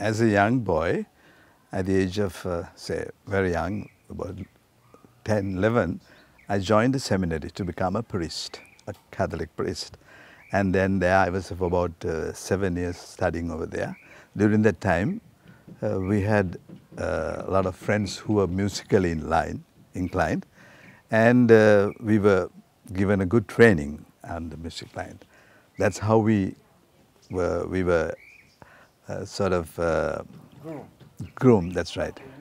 as a young boy, at the age of, uh, say, very young, about 10, 11, I joined the seminary to become a priest, a Catholic priest. And then there I was for about uh, seven years studying over there. During that time, uh, we had uh, a lot of friends who were musically inclined, inclined and uh, we were given a good training on the music line. That's how we were, we were uh, sort of uh, groom. Groom, that's right.